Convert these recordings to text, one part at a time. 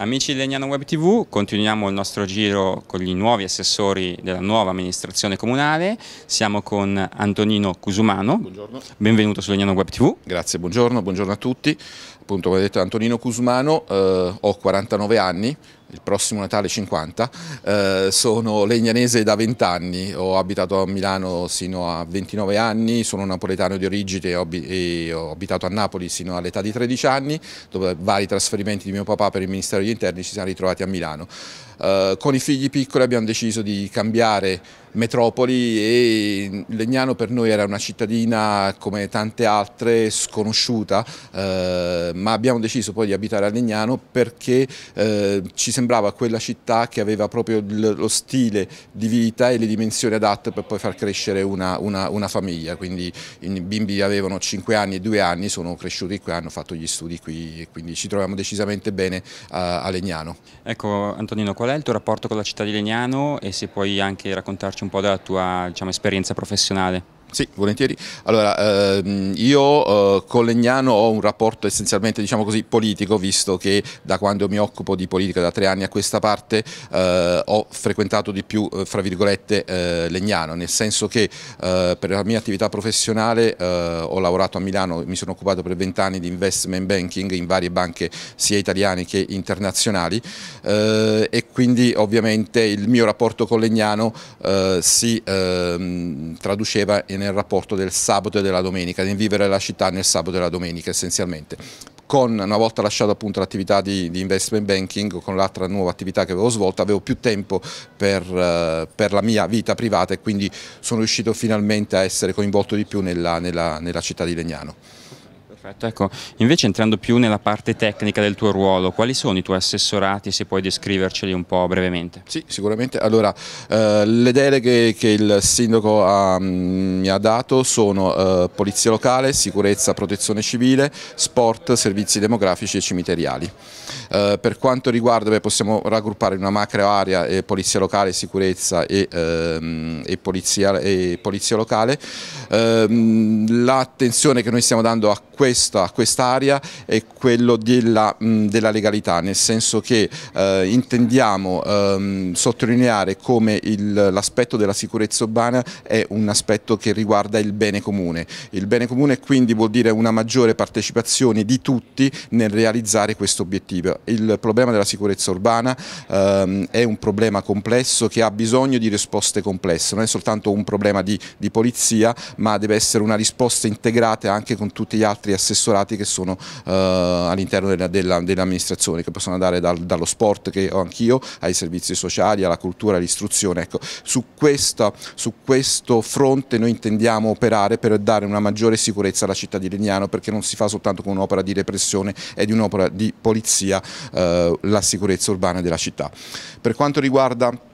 Amici di Legnano Web TV, continuiamo il nostro giro con i nuovi assessori della nuova amministrazione comunale. Siamo con Antonino Cusumano. Buongiorno. Benvenuto su Legnano Web TV. Grazie, buongiorno, buongiorno a tutti. Appunto, come detto, Antonino Cusumano, eh, ho 49 anni, il prossimo Natale 50, eh, sono legnanese da 20 anni, ho abitato a Milano sino a 29 anni, sono napoletano di origine e ho abitato a Napoli sino all'età di 13 anni, dove vari trasferimenti di mio papà per il Ministero degli Interni ci siamo ritrovati a Milano. Eh, con i figli piccoli abbiamo deciso di cambiare metropoli e Legnano per noi era una cittadina come tante altre sconosciuta eh, ma abbiamo deciso poi di abitare a Legnano perché eh, ci sembrava quella città che aveva proprio lo stile di vita e le dimensioni adatte per poi far crescere una, una, una famiglia quindi i bimbi avevano 5 anni e 2 anni sono cresciuti qui, hanno fatto gli studi qui e quindi ci troviamo decisamente bene a, eh, a Legnano. Ecco Antonino qual è il tuo rapporto con la città di Legnano e se puoi anche raccontarci un un po' della tua diciamo, esperienza professionale. Sì, volentieri. Allora, ehm, io eh, con Legnano ho un rapporto essenzialmente diciamo così, politico, visto che da quando mi occupo di politica, da tre anni a questa parte, eh, ho frequentato di più, eh, fra virgolette, eh, Legnano, nel senso che eh, per la mia attività professionale eh, ho lavorato a Milano, mi sono occupato per vent'anni di investment banking in varie banche sia italiane che internazionali e quindi ovviamente il mio rapporto con Legnano si ehm, traduceva in nel rapporto del sabato e della domenica, nel vivere la città nel sabato e la domenica essenzialmente. Con, una volta lasciata l'attività di, di, investment banking, con l'altra nuova attività che avevo svolto, avevo più tempo per, eh, per, la mia vita privata e quindi sono riuscito finalmente a essere coinvolto di più nella, nella, nella città di Legnano. Perfetto, ecco, invece entrando più nella parte tecnica del tuo ruolo, quali sono i tuoi assessorati, se puoi descriverceli un po' brevemente? Sì, sicuramente. Allora, eh, le deleghe che il sindaco ha, ah, mm, mi ha dato sono eh, polizia locale, sicurezza, protezione civile, sport, servizi demografici e cimiteriali. Eh, per quanto riguarda, beh, possiamo raggruppare in una macro area eh, polizia locale, sicurezza e, ehm, e, polizia, e polizia, locale. Ehm, l'attenzione che noi stiamo dando a quest'area quest è quella della, della, legalità, nel senso che eh, intendiamo ehm, sottolineare come l'aspetto della sicurezza urbana è un aspetto che riguarda il bene comune. Il bene comune quindi vuol dire una maggiore partecipazione di tutti nel realizzare questo obiettivo il problema della sicurezza urbana ehm, è un problema complesso che ha bisogno di risposte complesse, non è soltanto un problema di, di polizia ma deve essere una risposta integrata anche con tutti gli altri assessorati che sono eh, all'interno dell'amministrazione, dell che possono andare dal, dallo sport che ho anch'io, ai servizi sociali, alla cultura, all'istruzione. Ecco, su, su questo fronte noi intendiamo operare per dare una maggiore sicurezza alla città di Legnano perché non si fa soltanto con un'opera di repressione e di un'opera di polizia eh, la sicurezza urbana della città. Per quanto riguarda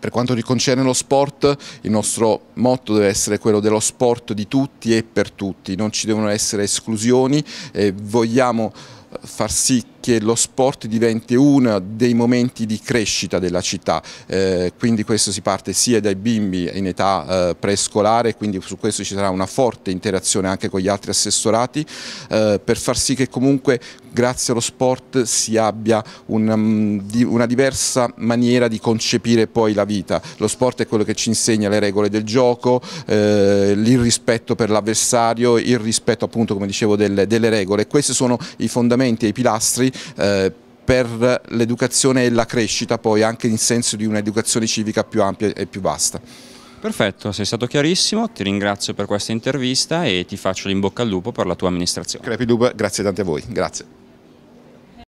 per quanto concerne lo sport, il nostro motto deve essere quello dello sport di tutti e per tutti, non ci devono essere esclusioni e vogliamo eh, far sì che lo sport diventi uno dei momenti di crescita della città, eh, quindi questo si parte sia dai bimbi in età eh, prescolare, quindi su questo ci sarà una forte interazione anche con gli altri assessorati eh, per far sì che comunque grazie allo sport si abbia una, mm, una, diversa maniera di concepire poi la vita, lo sport è quello che ci insegna le regole del gioco, eh, il rispetto per l'avversario, il rispetto appunto come dicevo delle, delle regole, questi sono i fondamenti e i pilastri utili eh, per l'educazione e la crescita poi anche in senso di un'educazione civica più ampia e più vasta. Perfetto, sei stato chiarissimo, ti ringrazio per questa intervista e ti faccio l'in bocca al lupo per la tua amministrazione. Crepi Dub, grazie tante a voi, grazie.